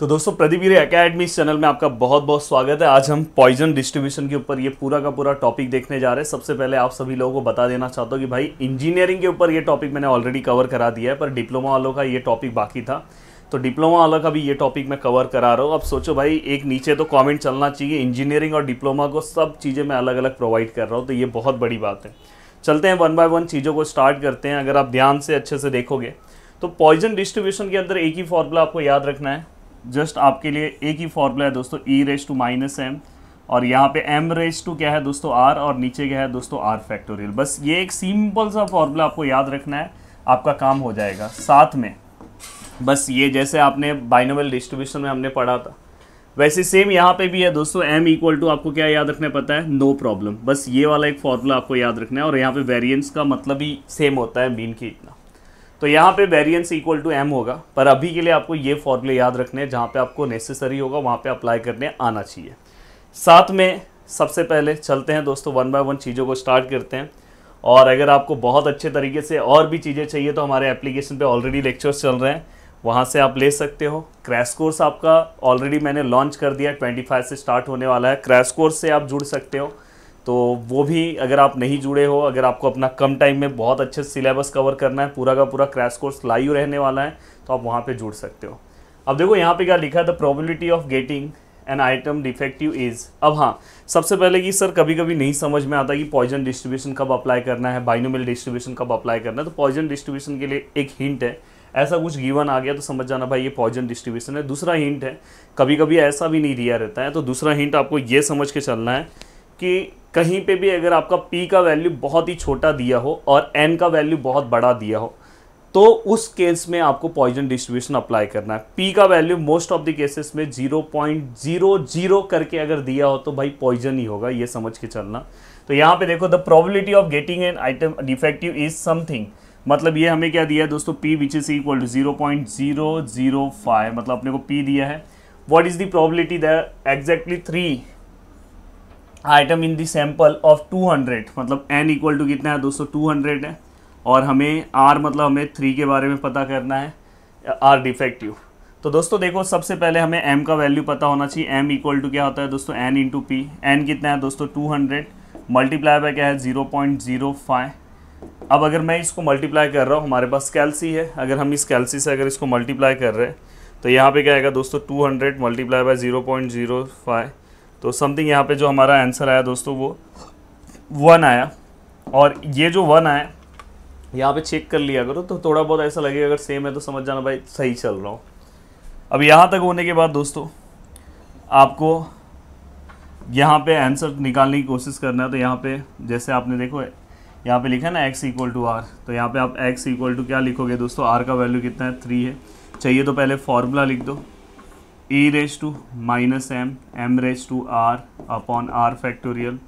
तो दोस्तों प्रदीप गिरी अकेडमी इस चैनल में आपका बहुत बहुत स्वागत है आज हम पॉइजन डिस्ट्रीब्यूशन के ऊपर ये पूरा का पूरा टॉपिक देखने जा रहे हैं सबसे पहले आप सभी लोगों को बता देना चाहता हूँ कि भाई इंजीनियरिंग के ऊपर ये टॉपिक मैंने ऑलरेडी कवर करा दिया है पर डिप्लोमा वालों का ये टॉपिक बाकी था तो डिप्लोमा वालों का भी ये टॉपिक मैं कवर करा रहा हूँ अब सोचो भाई एक नीचे तो कॉमेंट चलना चाहिए इंजीनियरिंग और डिप्लोमा को सब चीज़ें मैं अलग अलग प्रोवाइड कर रहा हूँ तो ये बहुत बड़ी बात है चलते हैं वन बाय वन चीज़ों को स्टार्ट करते हैं अगर आप ध्यान से अच्छे से देखोगे तो पॉइजन डिस्ट्रीब्यूशन के अंदर एक ही फॉर्मूला आपको याद रखना है जस्ट आपके लिए एक ही फॉर्मूला है दोस्तों e raise to minus m और यहाँ पे एम रेस टू क्या है दोस्तों आर और नीचे क्या है दोस्तों r फैक्टोरियल बस ये एक सिंपल सा फॉर्मूला आपको याद रखना है आपका काम हो जाएगा साथ में बस ये जैसे आपने बाइनोवल डिस्ट्रीब्यूशन में हमने पढ़ा था वैसे सेम यहाँ पे भी है दोस्तों m इक्वल टू आपको क्या याद रखना पता है नो no प्रॉब्लम बस ये वाला एक फॉर्मूला आपको याद रखना है और यहाँ पे वेरियंस का मतलब ही सेम होता है मीन की इतना तो यहाँ पे वेरियंस इक्वल टू एम होगा पर अभी के लिए आपको ये फॉर्मूले याद रखने हैं जहाँ पे आपको नेसेसरी होगा वहाँ पे अप्लाई करने आना चाहिए साथ में सबसे पहले चलते हैं दोस्तों वन बाय वन चीज़ों को स्टार्ट करते हैं और अगर आपको बहुत अच्छे तरीके से और भी चीज़ें चाहिए तो हमारे एप्लीकेशन पर ऑलरेडी लेक्चर्स चल रहे हैं वहाँ से आप ले सकते हो क्रैश कोर्स आपका ऑलरेडी मैंने लॉन्च कर दिया ट्वेंटी फाइव से स्टार्ट होने वाला है क्रैश कोर्स से आप जुड़ सकते हो तो वो भी अगर आप नहीं जुड़े हो अगर आपको अपना कम टाइम में बहुत अच्छे सिलेबस कवर करना है पूरा का पूरा क्रैश कोर्स लाइव रहने वाला है तो आप वहाँ पे जुड़ सकते हो अब देखो यहाँ पे क्या लिखा है the probability of getting an item defective is अब हाँ सबसे पहले कि सर कभी कभी नहीं समझ में आता कि पॉइजन डिस्ट्रीब्यूशन कब अप्लाई करना है बाइनोमिल डिस्ट्रीब्यूशन कब अप्लाई करना है तो पॉइजन डिस्ट्रीब्यूशन के लिए एक हिंट है ऐसा कुछ गिवन आ गया तो समझ जाना भाई ये पॉइजन डिस्ट्रीब्यूशन है दूसरा हिंट है कभी कभी ऐसा भी नहीं दिया रहता है तो दूसरा हिंट आपको ये समझ के चलना है कि कहीं पे भी अगर आपका पी का वैल्यू बहुत ही छोटा दिया हो और एन का वैल्यू बहुत बड़ा दिया हो तो उस केस में आपको पॉइजन डिस्ट्रीब्यूशन अप्लाई करना है पी का value most of the cases में 0.00 करके अगर दिया हो तो भाई पॉइजन ही होगा ये समझ के चलना तो यहाँ पे देखो the probability of getting an item defective is something मतलब ये हमें क्या दिया है दोस्तों p which is equal to zero point zero zero five मतलब अपने को पी दिया है what is the probability that exactly three item in the sample of 200 मतलब एन इक्वल टू कितना है दोस्तों 200 है और हमें आर मतलब हमें थ्री के बारे में पता करना है आर डिफेक्टिव तो दोस्तों देखो सबसे पहले हमें एम का वैल्यू पता होना चाहिए एम इक्वल टू क्या होता है दोस्तों एन टू पी एन कितना है दोस्तों 200 मल्टीप्लाई बाय क्या है 0.05 अब अगर मैं इसको मल्टीप्लाई कर रहा हूँ हमारे पास कैलसी है अगर हम इस कैलसी से अगर इसको मल्टीप्लाई कर रहे हैं तो यहाँ पर क्या आएगा दोस्तों two hundred multiply by five तो समथिंग यहाँ पे जो हमारा आंसर आया दोस्तों वो वन आया और ये जो वन आया यहाँ पे चेक कर लिया करो तो थोड़ा बहुत ऐसा लगेगा अगर सेम है तो समझ जाना भाई सही चल रहा हूँ अब यहाँ तक होने के बाद दोस्तों आपको यहाँ पे आंसर निकालने की कोशिश करना है तो यहाँ पे जैसे आपने देखो यहाँ पे लिखा है ना एक्स इक्वल टू आर तो यहाँ पे आप एक्स इक्वल टू क्या लिखोगे दोस्तों आर का वैल्यू कितना है थ्री है चाहिए तो पहले फार्मूला लिख दो e raise to minus m m raise to r upon r factorial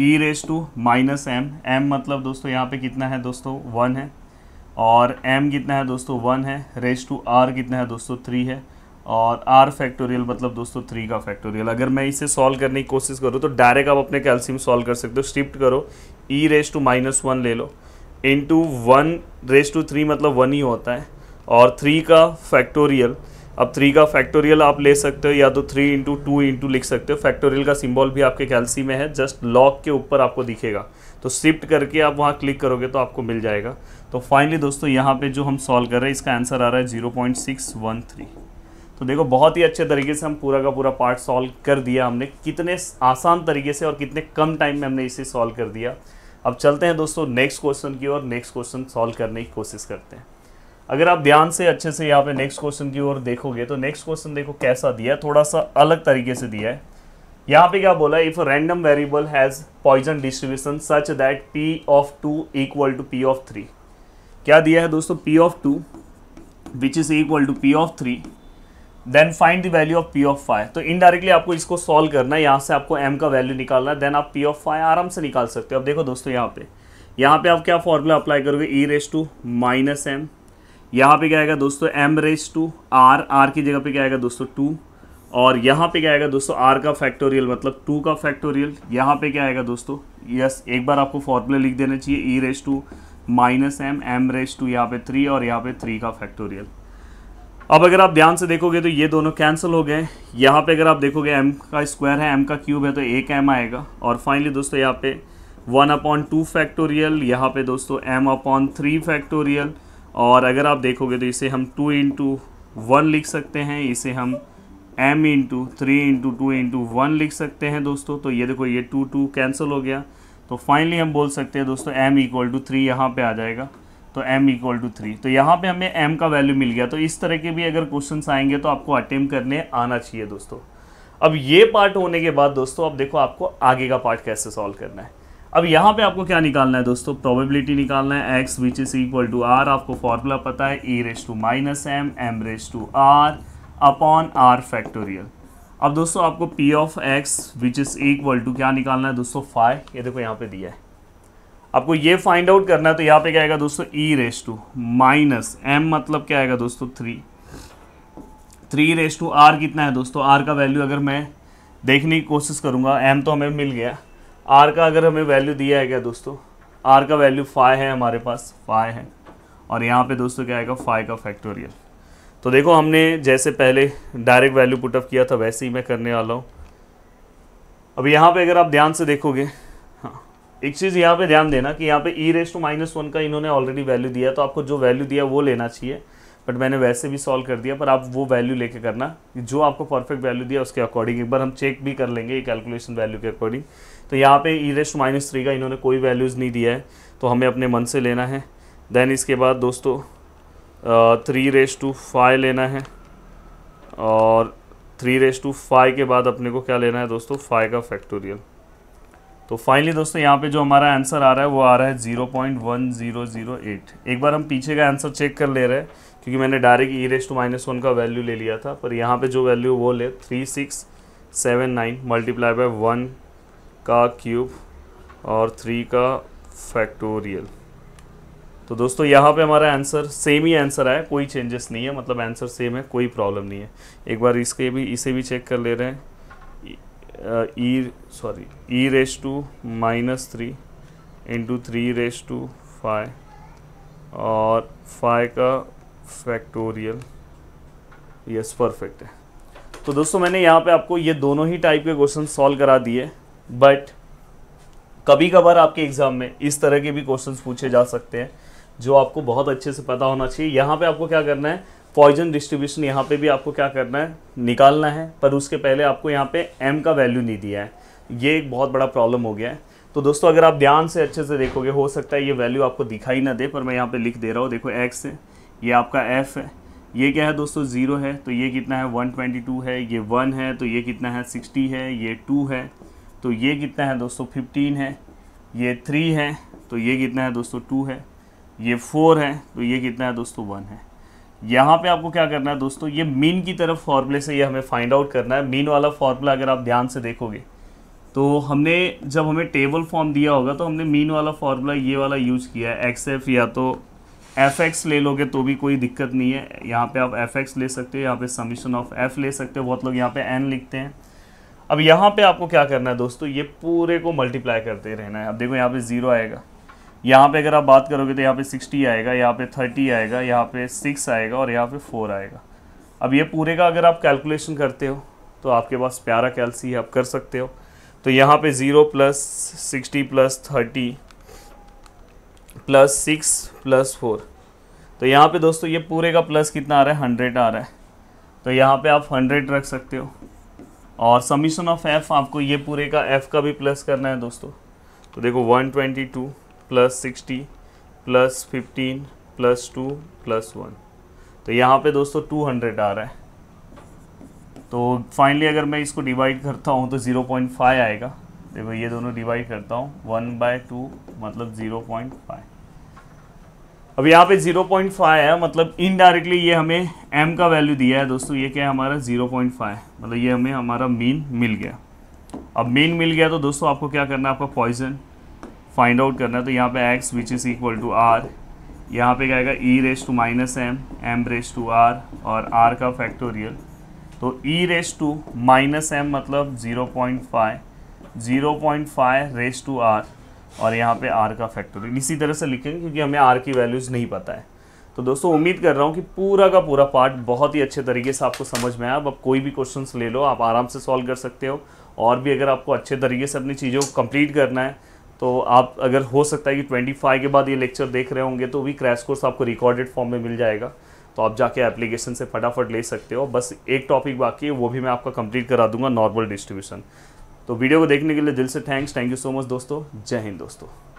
e raise to minus m m मतलब दोस्तों यहाँ पे कितना है दोस्तों वन है और एम कितना है दोस्तों वन है रेस टू आर कितना है दोस्तों थ्री है और आर फैक्टोरियल मतलब दोस्तों थ्री का फैक्टोरियल अगर मैं इसे सॉल्व करने की कोशिश करूँ तो डायरेक्ट आप अपने कैल्सियम सॉल्व कर सकते हो शिफ्ट करो e raise to minus one ले लो into one raise to three मतलब वन ही होता है और थ्री का फैक्टोरियल अब थ्री का फैक्टोरियल आप ले सकते हो या तो थ्री इंटू टू इंटू लिख सकते हो फैक्टोरियल का सिंबल भी आपके कैलसी में है जस्ट लॉक के ऊपर आपको दिखेगा तो शिफ्ट करके आप वहाँ क्लिक करोगे तो आपको मिल जाएगा तो फाइनली दोस्तों यहाँ पे जो हम सॉल्व कर रहे हैं इसका आंसर आ रहा है zero point six one three तो देखो बहुत ही अच्छे तरीके से हम पूरा का पूरा पार्ट सॉल्व कर दिया हमने कितने आसान तरीके से और कितने कम टाइम में हमने इसे सॉल्व कर दिया अब चलते हैं दोस्तों नेक्स्ट क्वेश्चन की और नेक्स्ट क्वेश्चन सॉल्व करने की कोशिश करते हैं अगर आप ध्यान से अच्छे से यहाँ पे नेक्स्ट क्वेश्चन की ओर देखोगे तो नेक्स्ट क्वेश्चन देखो कैसा दिया है थोड़ा सा अलग तरीके से दिया है यहाँ पे क्या बोला if random variable has poisson distribution such that p of two equal to p of three क्या दिया है दोस्तों p of two which is equal to p of three then find the value of p of five तो indirectly आपको इसको solve करना है यहाँ से आपको एम का वैल्यू निकालना है देन आप पी ऑफ फाइव आराम से निकाल सकते हो अब देखो दोस्तों यहाँ पे यहाँ पे आप क्या फॉर्मूला अप्लाई करोगे e raise to minus m यहाँ पे क्या आएगा दोस्तों m raise to r r की जगह पे क्या आएगा दोस्तों टू और यहाँ पे क्या आएगा दोस्तों आर का फैक्टोरियल मतलब टू का फैक्टोरियल यहाँ पे क्या आएगा दोस्तों यस एक बार आपको फॉर्मूला लिख देना चाहिए e raise to minus m m raise to यहाँ पे थ्री और यहाँ पे थ्री का फैक्टोरियल अब अगर आप ध्यान से देखोगे तो ये दोनों कैंसिल हो गए यहाँ पे अगर आप देखोगे एम का स्क्वायर है एम का क्यूब है तो एक एम आएगा और फाइनली दोस्तों यहाँ पे वन अपॉन टू फैक्टोरियल यहाँ पे दोस्तों एम अपॉन थ्री फैक्टोरियल और अगर आप देखोगे तो इसे हम टू इंटू वन लिख सकते हैं इसे हम m into three into two into one लिख सकते हैं दोस्तों तो ये देखो ये टू टू कैंसिल हो गया तो फाइनली हम बोल सकते हैं दोस्तों m इक्वल टू थ्री यहाँ पर आ जाएगा तो m इक्वल टू थ्री तो यहाँ पे हमें m का वैल्यू मिल गया तो इस तरह के भी अगर क्वेश्चन आएंगे तो आपको अटेम्प्ट करने आना चाहिए दोस्तों अब ये पार्ट होने के बाद दोस्तों अब देखो आपको आगे का पार्ट कैसे सॉल्व करना है अब यहाँ पे आपको क्या निकालना है दोस्तों प्रोबेबिलिटी निकालना है x which is equal to r आपको फॉर्मूला पता है e raise to minus m m raise to r upon r factorial अब दोस्तों आपको p of x which is equal to क्या निकालना है दोस्तों फाइव ये देखो यहाँ पे दिया है आपको ये फाइंड आउट करना है तो यहाँ पे क्या आएगा दोस्तों e raise to minus m मतलब क्या आएगा दोस्तों three three raise to r कितना है दोस्तों आर का वैल्यू अगर मैं देखने की कोशिश करूँगा एम तो हमें मिल गया आर का अगर हमें वैल्यू दिया है क्या दोस्तों आर का वैल्यू फाइव है हमारे पास फाइव है और यहाँ पे दोस्तों क्या आएगा फाइव का फैक्टोरियल तो देखो हमने जैसे पहले डायरेक्ट वैल्यू पुटअप किया था वैसे ही मैं करने वाला हूँ अब यहाँ पे अगर आप ध्यान से देखोगे हाँ एक चीज़ यहाँ पे ध्यान देना कि यहाँ पे e raise to minus one का इन्होंने ऑलरेडी वैल्यू दिया तो आपको जो वैल्यू दिया वो लेना चाहिए बट मैंने वैसे भी सॉल्व कर दिया पर आप वो वैल्यू लेके करना जो आपको परफेक्ट वैल्यू दिया उसके अकॉर्डिंग एक बार हम चेक भी कर लेंगे ये कैलकुलेशन वैल्यू के अकॉर्डिंग तो यहाँ पे ई रेस्ट माइनस थ्री का इन्होंने कोई वैल्यूज़ नहीं दिया है तो हमें अपने मन से लेना है देन इसके बाद दोस्तों थ्री रेस टू फाइव लेना है और थ्री रेस टू फाइव के बाद अपने को क्या लेना है दोस्तों फाइव का फैक्टोरियल तो फाइनली दोस्तों यहाँ पे जो हमारा आंसर आ रहा है वो आ रहा है zero point one zero zero eight एक बार हम पीछे का आंसर चेक कर ले रहे हैं क्योंकि मैंने direct e raise to minus one का वैल्यू ले लिया था पर यहाँ पे जो वैल्यू वो ले three six seven nine multiply by one का क्यूब और थ्री का फैक्टोरियल तो दोस्तों यहाँ पे हमारा आंसर सेम ही आंसर आया कोई चेंजेस नहीं है मतलब आंसर सेम है कोई प्रॉब्लम नहीं है एक बार इसके भी इसे भी चेक कर ले रहे हैं e sorry e raise to minus three into three raise to five और फाइव का फैक्टोरियल यस परफेक्ट है तो दोस्तों मैंने यहाँ पे आपको ये दोनों ही टाइप के क्वेश्चन सॉल्व करा दिए बट कभी कभार आपके एग्ज़ाम में इस तरह के भी क्वेश्चंस पूछे जा सकते हैं जो आपको बहुत अच्छे से पता होना चाहिए यहाँ पे आपको क्या करना है पॉइजन डिस्ट्रीब्यूशन यहाँ पे भी आपको क्या करना है निकालना है पर उसके पहले आपको यहाँ पे एम का वैल्यू नहीं दिया है ये एक बहुत बड़ा प्रॉब्लम हो गया है तो दोस्तों अगर आप ध्यान से अच्छे से देखोगे हो सकता है ये वैल्यू आपको दिखाई ना दे पर मैं यहाँ पर लिख दे रहा हूँ देखो एक्स है ये आपका एफ़ है ये क्या है दोस्तों ज़ीरो है तो ये कितना है वन है ये वन है तो ये कितना है सिक्सटी है ये टू है तो ये कितना है दोस्तों फिफ्टीन है ये थ्री है तो ये कितना है दोस्तों टू है ये फोर है तो ये कितना है दोस्तों वन है यहाँ पे आपको क्या करना है दोस्तों ये मीन की तरफ फॉर्मूले से ये हमें फाइंड आउट करना है मीन वाला फॉर्मूला अगर आप ध्यान से देखोगे तो हमने जब हमें टेबल फॉर्म दिया होगा तो हमने मीन वाला फार्मूला ये वाला यूज़ किया है एक्स एफ या तो एफ एक्स ले लोगे तो भी कोई दिक्कत नहीं है यहाँ पे आप एफ एक्स ले सकते हो यहाँ पे समीशन ऑफ एफ ले सकते हो बहुत लोग यहाँ पे एन लिखते हैं अब यहाँ पे आपको क्या करना है दोस्तों ये पूरे को मल्टीप्लाई करते रहना है अब देखो यहाँ पे ज़ीरो आएगा यहाँ पे अगर आप बात करोगे तो यहाँ पे सिक्सटी आएगा यहाँ पे थर्टी आएगा यहाँ पे सिक्स आएगा और यहाँ पे फोर आएगा अब ये पूरे का अगर आप कैलकुलेशन करते हो तो आपके पास प्यारा कैलसी आप कर सकते हो तो यहाँ पे zero plus sixty plus thirty plus six plus four तो यहाँ पे दोस्तों ये पूरे का प्लस कितना आ रहा है हंड्रेड आ रहा है तो यहाँ पे आप हंड्रेड रख सकते हो और समीशन ऑफ एफ आपको ये पूरे का एफ का भी प्लस करना है दोस्तों तो देखो 122 plus sixty plus fifteen plus two plus one तो यहाँ पे दोस्तों 200 आ रहा है तो फाइनली अगर मैं इसको डिवाइड करता हूँ तो 0.5 आएगा देखो ये दोनों डिवाइड करता हूँ वन बाय टू मतलब 0.5 अब यहाँ पे 0.5 है मतलब इनडायरेक्टली ये हमें m का वैल्यू दिया है दोस्तों ये क्या है हमारा 0.5 मतलब ये हमें हमारा मीन मिल गया अब मीन मिल गया तो दोस्तों आपको क्या करना है आपका पॉइजन फाइंड आउट करना है तो यहाँ पे x which is equal to r यहाँ पे क्या आएगा e raise to minus m m raise to r और r का फैक्टोरियल तो e raise to minus m मतलब 0.5 0.5 रेस टू आर और यहाँ पे आर का फैक्टोरियल इसी तरह से लिखेंगे क्योंकि हमें आर की वैल्यूज़ नहीं पता है तो दोस्तों उम्मीद कर रहा हूँ कि पूरा का पूरा पार्ट बहुत ही अच्छे तरीके से आपको समझ में आया अब आप कोई भी क्वेश्चन ले लो आप आराम से सॉल्व कर सकते हो और भी अगर आपको अच्छे तरीके से अपनी चीज़ों को कम्प्लीट करना है तो आप अगर हो सकता है कि फाइव के बाद ये लेक्चर देख रहे होंगे तो भी क्रैश कोर्स आपको रिकॉर्डेड फॉर्म में मिल जाएगा तो आप जाके एप्लीकेशन से फटाफट ले सकते हो बस एक टॉपिक बाकी है वो भी मैं आपका कंप्लीट करा दूंगा नॉर्मल डिस्ट्रीब्यूशन तो वीडियो को देखने के लिए दिल से thanks thank you so much दोस्तों जय हिंद दोस्तों